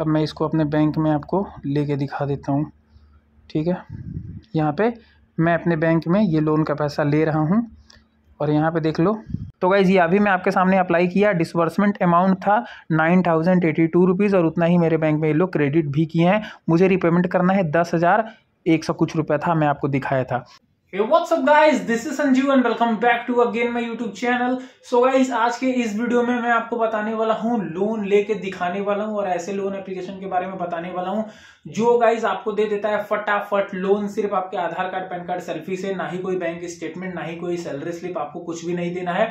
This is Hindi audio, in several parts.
अब मैं इसको अपने बैंक में आपको लेके दिखा देता हूँ ठीक है यहाँ पे मैं अपने बैंक में ये लोन का पैसा ले रहा हूँ और यहाँ पे देख लो तो गाइज़ ये अभी मैं आपके सामने अप्लाई किया डिसबर्समेंट अमाउंट था nine thousand eighty two rupees और उतना ही मेरे बैंक में ये लोग क्रेडिट भी किए हैं मुझे रिपेमेंट करना है दस हज़ार एक सौ कुछ रुपया था मैं आपको दिखाया था Hey what's up guys this is Sanjeev and welcome back to again my YouTube channel. So guys, आज के इस वीडियो में मैं आपको बताने वाला हूँ लोन लेके दिखाने वाला हूँ और ऐसे लोन एप्लीकेशन के बारे में बताने वाला हूँ जो गाइज आपको दे देता है फटाफट लोन सिर्फ आपके Aadhaar card PAN card selfie से ना ही कोई बैंक स्टेटमेंट ना ही कोई सैलरी स्लिप आपको कुछ भी नहीं देना है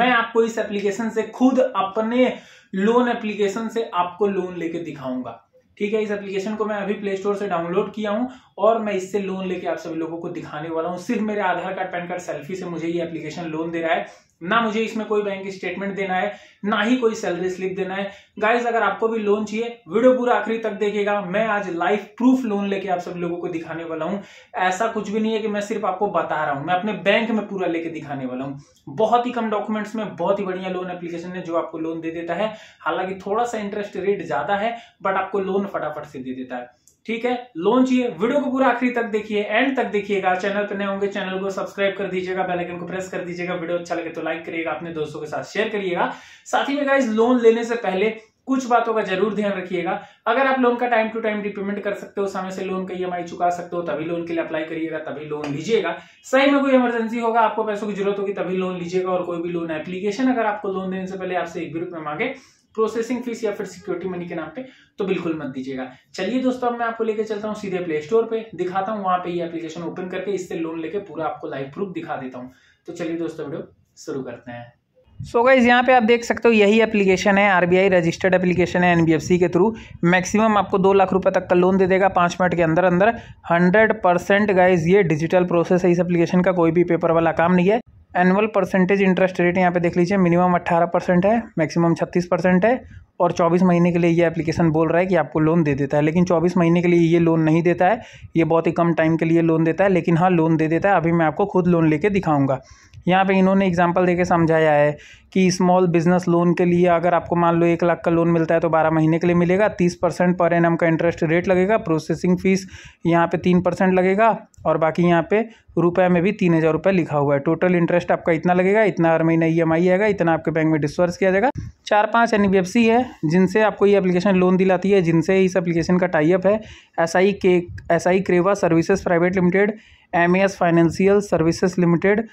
मैं आपको इस एप्लीकेशन से खुद अपने लोन एप्लीकेशन से आपको लोन लेके दिखाऊंगा ठीक है इस एप्लीकेशन को मैं अभी प्ले स्टोर से डाउनलोड किया हूं और मैं इससे लोन लेके आप सभी लोगों को दिखाने वाला हूँ सिर्फ मेरे Aadhaar card PAN card selfie से मुझे ये एप्लीकेशन लोन दे रहा है ना मुझे इसमें कोई बैंक स्टेटमेंट देना है ना ही कोई सैलरी स्लिप देना है गाइज अगर आपको भी लोन चाहिए वीडियो पूरा आखिरी तक देखेगा मैं आज लाइफ प्रूफ लोन लेके आप सभी लोगों को दिखाने वाला हूँ ऐसा कुछ भी नहीं है कि मैं सिर्फ आपको बता रहा हूं मैं अपने बैंक में पूरा लेके दिखाने वाला हूँ बहुत ही कम डॉक्यूमेंट्स में बहुत ही बढ़िया लोन एप्लीकेशन है जो आपको लोन दे देता है हालांकि थोड़ा सा इंटरेस्ट रेट ज्यादा है बट आपको लोन फटाफट से दे देता है ठीक है लोन चाहिए वीडियो को पूरा आखिरी तक देखिए एंड तक देखिएगा चैनल पर नए होंगे चैनल को सब्सक्राइब कर दीजिएगा बेल आइकन को प्रेस कर दीजिएगा वीडियो अच्छा लगे तो लाइक करिएगा अपने दोस्तों के साथ शेयर करिएगा साथ ही में गाइज लोन लेने से पहले कुछ बातों का जरूर ध्यान रखिएगा अगर आप लोन का टाइम टू टाइम रिपेमेंट कर सकते हो समय से लोन का ईएमआई चुका सकते हो तभी लोन के लिए अप्लाई करिएगा तभी लोन लीजिएगा सही में कोई इमरजेंसी होगा आपको पैसों की जरूरत होगी तभी लोन लीजिएगा और कोई भी लोन एप्लीकेशन अगर आपको लोन देने से पहले आपसे एक भी रुपये मांगे प्रोसेसिंग फीस या फिर सिक्योरिटी मनी के नाम पे तो बिल्कुल मत दीजिएगा चलिए दोस्तों अब मैं आपको लेके चलता हूँ सीधे प्ले स्टोर पे दिखाता हूँ वहां पे ये एप्लीकेशन ओपन करके इससे लोन लेके पूरा आपको लाइव प्रूफ दिखा देता हूँ तो चलिए दोस्तों वीडियो शुरू करते हैं सो so गाइज़ यहाँ पे आप देख सकते हो यही एप्लीकेशन है आरबीआई रजिस्टर्ड एप्लीकेशन है एनबीएफसी के थ्रू मैक्सिमम आपको दो लाख रुपए तक का लोन दे देगा पाँच मिनट के अंदर अंदर हंड्रेड परसेंट गाइज़ ये डिजिटल प्रोसेस है इस एप्लीकेशन का कोई भी पेपर वाला काम नहीं है एनुअल परसेंटेज इंटरेस्ट रेट यहाँ पे देख लीजिए मिनिमम अट्ठारह परसेंट है मैक्सिमम छत्तीस परसेंट है और 24 महीने के लिए ये एप्लीकेशन बोल रहा है कि आपको लोन दे देता है लेकिन 24 महीने के लिए ये लोन नहीं देता है ये बहुत ही कम टाइम के लिए लोन देता है लेकिन हाँ लोन दे देता है अभी मैं आपको खुद लोन लेके दिखाऊंगा यहाँ पे इन्होंने एग्जांपल देके समझाया है कि स्मॉल बिजनेस लोन के लिए अगर आपको मान लो एक लाख का लोन मिलता है तो बारह महीने के लिए मिलेगा तीस परसेंट पर एन का इंटरेस्ट रेट लगेगा प्रोसेसिंग फ़ीस यहाँ पे तीन परसेंट लगेगा और बाकी यहाँ पे रुपये में भी तीन हज़ार रुपये लिखा हुआ है टोटल इंटरेस्ट आपका इतना लगेगा इतना हर महीना ई e एम आएगा इतना आपके बैंक में डिस्वर्स किया जाएगा चार पांच एन है जिनसे आपको ये एप्लीकेशन लोन दिलाती है जिनसे इस एप्लीकेशन का टाइप है एस आई के S I Creva services private limited M A S financial services limited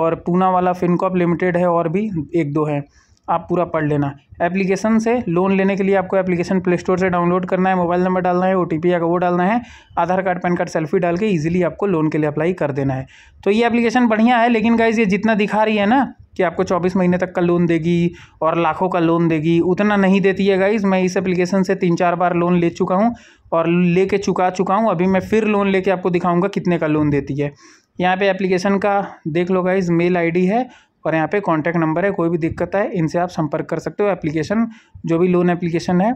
और पूना वाला फिनकॉप लिमिटेड है और भी एक दो हैं आप पूरा पढ़ लेना एप्लीकेशन से लोन लेने के लिए आपको एप्लीकेशन प्ले स्टोर से डाउनलोड करना है मोबाइल नंबर डालना है ओ टी पी वो डालना है Aadhaar card PAN card selfie डाल के ईजिली आपको लोन के लिए अप्लाई कर देना है तो ये एप्लीकेशन बढ़िया है लेकिन गाइज ये जितना दिखा रही है ना कि आपको 24 महीने तक का लोन देगी और लाखों का लोन देगी उतना नहीं देती है गाइज़ मैं इस एप्लीकेशन से तीन चार बार लोन ले चुका हूँ और लेके चुका चुका हूँ अभी मैं फिर लोन लेके आपको दिखाऊंगा कितने का लोन देती है यहाँ पे एप्लीकेशन का देख लो गाइज़ मेल आईडी है और यहाँ पे कॉन्टैक्ट नंबर है कोई भी दिक्कत है इनसे आप संपर्क कर सकते हो एप्लीकेशन जो भी लोन एप्लीकेशन है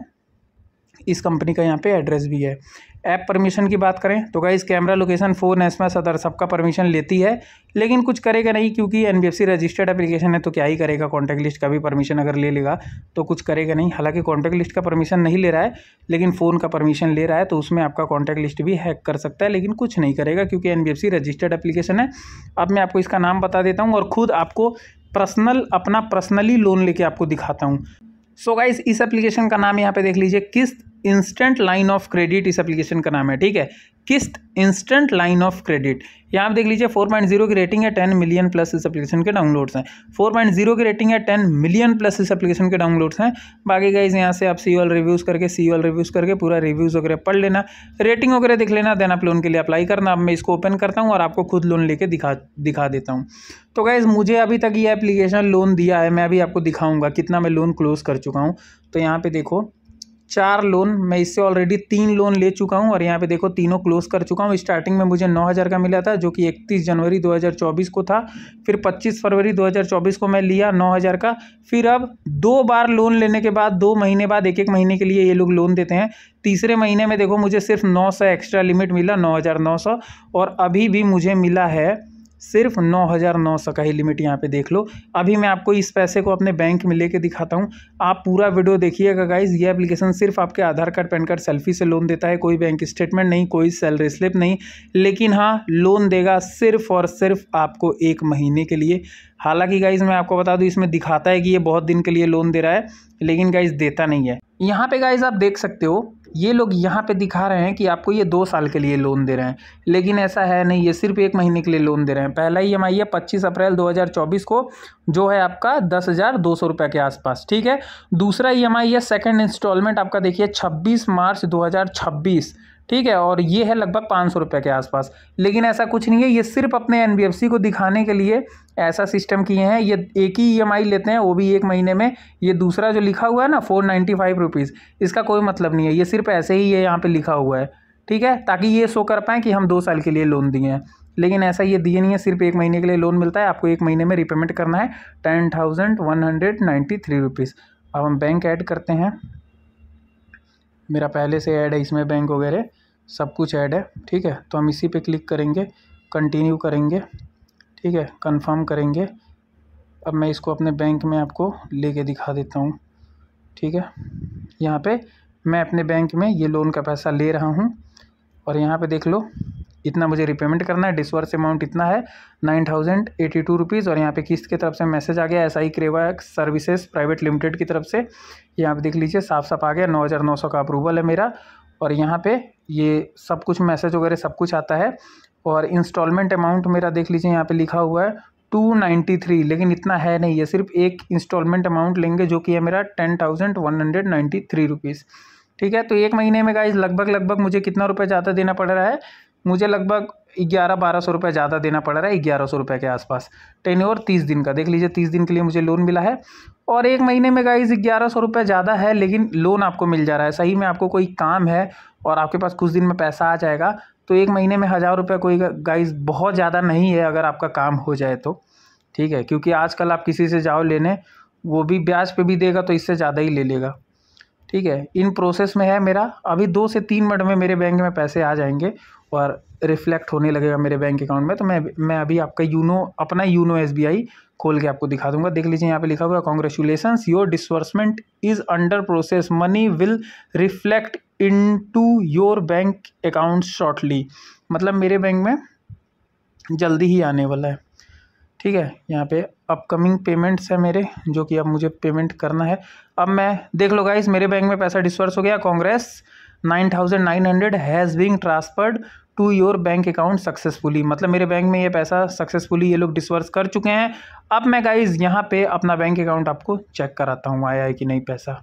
इस कंपनी का यहाँ पे एड्रेस भी है ऐप परमिशन की बात करें तो guys camera location phone S M other सबका परमिशन लेती है लेकिन कुछ करेगा नहीं क्योंकि एन रजिस्टर्ड एप्लीकेशन है तो क्या ही करेगा कॉन्टैक्ट लिस्ट का भी परमिशन अगर ले लेगा तो कुछ करेगा नहीं हालांकि कॉन्टैक्ट लिस्ट का परमिशन नहीं ले रहा है लेकिन फ़ोन का परमिशन ले रहा है तो उसमें आपका कॉन्टैक्ट लिस्ट भी हैक कर सकता है लेकिन कुछ नहीं करेगा क्योंकि एन रजिस्टर्ड एप्लीकेशन है अब मैं आपको इसका नाम बता देता हूँ और ख़ुद आपको पर्सनल अपना पर्सनली लोन लेके आपको दिखाता हूँ सो so गाइज इस एप्लीकेशन का नाम यहाँ पे देख लीजिए Kissht instant line of credit इस एप्लीकेशन का नाम है ठीक है किस्त इंस्टेंट लाइन ऑफ क्रेडिट यहाँ आप देख लीजिए फोर पॉइंट जीरो की रेटिंग है टेन मिलियन प्लस इस एप्लीकेशन के डाउनलोड्स हैं फोर पॉइंट जीरो की रेटिंग है टेन मिलियन प्लस इस एप्लीकेशन के डाउनलोड्स हैं बाकी गाइज यहाँ से आप सी ऑल रिव्यूज़ करके सी ऑल रिव्यूज़ करके पूरा रिव्यूज़ वगैरह पढ़ लेना रेटिंग वगैरह देख लेना देन आप लोन के लिए अप्लाई करना अब मैं इसको ओपन करता हूँ और आपको खुद लोन लेके दिखा दिखा देता हूँ तो गाइज़ मुझे अभी तक ये एप्लीकेशन लोन दिया है मैं अभी आपको दिखाऊँगा कितना मैं लोन क्लोज़ कर चुका हूँ तो यहाँ पर देखो चार लोन मैं इससे ऑलरेडी तीन लोन ले चुका हूँ और यहाँ पे देखो तीनों क्लोज कर चुका हूँ स्टार्टिंग में मुझे 9000 का मिला था जो कि 31 जनवरी 2024 को था फिर 25 फरवरी 2024 को मैं लिया 9000 का फिर अब दो बार लोन लेने के बाद दो महीने बाद एक एक महीने के लिए ये लोग लोन देते हैं तीसरे महीने में देखो मुझे सिर्फ नौ एक्स्ट्रा लिमिट मिला नौ और अभी भी मुझे मिला है सिर्फ नौ हज़ार नौ सौ का ही लिमिट यहाँ पे देख लो अभी मैं आपको इस पैसे को अपने बैंक में लेके दिखाता हूँ आप पूरा वीडियो देखिएगा गाइज ये एप्लीकेशन सिर्फ आपके Aadhaar card PAN card selfie से लोन देता है कोई बैंक स्टेटमेंट नहीं कोई सैलरी स्लिप नहीं लेकिन हाँ लोन देगा सिर्फ और सिर्फ आपको एक महीने के लिए हालांकि गाइज मैं आपको बता दूँ इसमें दिखाता है कि ये बहुत दिन के लिए लोन दे रहा है लेकिन गाइज देता नहीं है यहाँ पे गाइज आप देख सकते हो ये लोग यहाँ पे दिखा रहे हैं कि आपको ये दो साल के लिए लोन दे रहे हैं लेकिन ऐसा है नहीं ये सिर्फ एक महीने के लिए लोन दे रहे हैं पहला ई एम आई है पच्चीस अप्रैल 2024 को जो है आपका दस हज़ार दो सौ रुपये के आसपास ठीक है दूसरा ई एम आई है सेकेंड इंस्टॉलमेंट आपका देखिए छब्बीस मार्च दो हज़ार छब्बीस ठीक है और ये है लगभग पाँच सौ रुपये के आसपास लेकिन ऐसा कुछ नहीं है ये सिर्फ अपने एन को दिखाने के लिए ऐसा सिस्टम किए हैं ये एक ही ई e लेते हैं वो भी एक महीने में ये दूसरा जो लिखा हुआ है ना फोर नाइन्टी फाइव रुपीज़ इसका कोई मतलब नहीं है ये सिर्फ ऐसे ही ये यहाँ पर लिखा हुआ है ठीक है ताकि ये शो कर पाएँ कि हम दो साल के लिए लोन दिए हैं लेकिन ऐसा ये दिए नहीं है सिर्फ एक महीने के लिए लोन मिलता है आपको एक महीने में रिपेमेंट करना है ten thousand one hundred ninety three rupees अब हम बैंक ऐड करते हैं मेरा पहले से ऐड है इसमें बैंक वगैरह सब कुछ ऐड है ठीक है तो हम इसी पे क्लिक करेंगे कंटिन्यू करेंगे ठीक है कंफर्म करेंगे अब मैं इसको अपने बैंक में आपको लेके दिखा देता हूँ ठीक है यहाँ पे मैं अपने बैंक में ये लोन का पैसा ले रहा हूँ और यहाँ पे देख लो इतना मुझे रिपेमेंट करना है डिसवर्स अमाउंट इतना है nine thousand eighty two rupees और यहाँ पे किस्त की तरफ से मैसेज आ गया S I Creva services private limited की तरफ से यहाँ पे देख लीजिए साफ साफ आ गया नौ हज़ार नौ सौ का अप्रूवल है मेरा और यहाँ पे ये सब कुछ मैसेज वगैरह सब कुछ आता है और इंस्टॉलमेंट अमाउंट मेरा देख लीजिए यहाँ पे लिखा हुआ है टू नाइन्टी थ्री लेकिन इतना है नहीं ये सिर्फ एक इंस्टॉलमेंट अमाउंट लेंगे जो कि है मेरा ten thousand one hundred ninety three rupees ठीक है तो एक महीने में गाइज लगभग लगभग मुझे कितना रुपये ज़्यादा देना पड़ रहा है मुझे लगभग ग्यारह बारह सौ रुपये ज़्यादा देना पड़ रहा है ग्यारह सौ रुपये के आसपास टेन और तीस दिन का देख लीजिए तीस दिन के लिए मुझे लोन मिला है और एक महीने में गाइज ग्यारह सौ रुपये ज़्यादा है लेकिन लोन आपको मिल जा रहा है सही में आपको कोई काम है और आपके पास कुछ दिन में पैसा आ जाएगा तो एक महीने में हज़ार रुपये कोई गाइज बहुत ज़्यादा नहीं है अगर आपका काम हो जाए तो ठीक है क्योंकि आजकल आप किसी से जाओ लेने वो भी ब्याज पर भी देगा तो इससे ज़्यादा ही ले लेगा ठीक है इन प्रोसेस में है मेरा अभी दो से तीन मिनट में मेरे बैंक में पैसे आ जाएंगे पर रिफ्लेक्ट होने लगेगा मेरे बैंक अकाउंट में तो मैं मैं अभी आपका यूनो अपना यूनो एस खोल के आपको दिखा दूंगा देख लीजिए यहाँ पे लिखा हुआ congratulations your disbursement is under process money will reflect into your bank account shortly मतलब मेरे बैंक में जल्दी ही आने वाला है ठीक है यहाँ पे अपकमिंग पेमेंट्स है मेरे जो कि अब मुझे पेमेंट करना है अब मैं देख लो गाइस मेरे बैंक में पैसा डिसबर्स हो गया congrats nine thousand nine hundred has been transferred to your bank account successfully मतलब मेरे बैंक में ये पैसा सक्सेसफुली ये लोग डिसवर्स कर चुके हैं अब मैं गाइज़ यहाँ पे अपना बैंक अकाउंट आपको चेक कराता हूँ आया है कि नहीं पैसा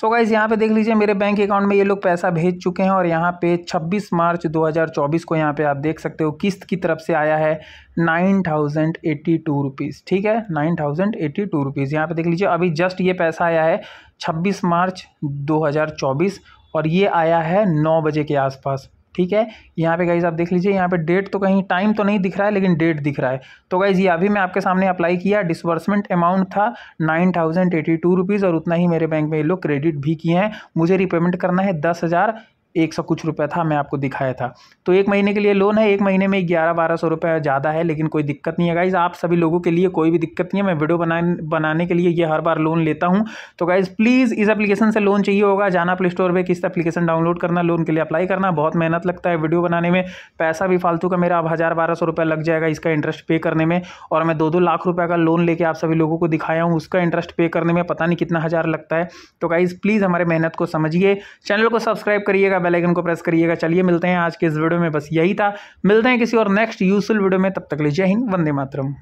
सो गाइज़ यहाँ पे देख लीजिए मेरे बैंक अकाउंट में ये लोग पैसा भेज चुके हैं और यहाँ पे 26 मार्च 2024 को यहाँ पे आप देख सकते हो किस्त की तरफ से आया है nine thousand eighty two rupees ठीक है nine thousand eighty two rupees यहाँ पर देख लीजिए अभी जस्ट ये पैसा आया है 26 मार्च 2024 और ये आया है नौ बजे के आसपास ठीक है यहाँ पे गाइज आप देख लीजिए यहाँ पे डेट तो कहीं टाइम तो नहीं दिख रहा है लेकिन डेट दिख रहा है तो गाइज ये अभी मैं आपके सामने अप्लाई किया डिसबर्समेंट अमाउंट था nine thousand eighty two rupees और उतना ही मेरे बैंक में ये लोग क्रेडिट भी किए हैं मुझे रिपेमेंट करना है दस हज़ार एक सौ कुछ रुपया था मैं आपको दिखाया था तो एक महीने के लिए लोन है एक महीने में ग्यारह बारह सौ रुपया ज़्यादा है लेकिन कोई दिक्कत नहीं है गाइज़ आप सभी लोगों के लिए कोई भी दिक्कत नहीं है मैं वीडियो बना बनाने के लिए ये हर बार लोन लेता हूँ तो गाइज़ प्लीज़ इस एप्लीकेशन से लोन चाहिए होगा जाना प्ले स्टोर पर किस एप्लीकेशन डाउनलोड करना लोन के लिए अप्लाई करना बहुत मेहनत लगता है वीडियो बनाने में पैसा भी फालतू का मेरा अब हज़ार बारह सौ रुपया लग जाएगा इसका इंटरेस्ट पे करने में और मैं दो दो लाख रुपये का लोन लेकर आप सभी लोगों को दिखाया हूँ उसका इंटरेस्ट पे करने में पता नहीं कितना हज़ार लगता है तो गाइज़ प्लीज़ हमारे मेहनत को समझिए चैनल को सब्सक्राइब करिएगा बेल आइकन को प्रेस करिएगा चलिए मिलते हैं आज के इस वीडियो में बस यही था मिलते हैं किसी और नेक्स्ट यूजफुल वीडियो में तब तक लीजिए हिंद वंदे मातरम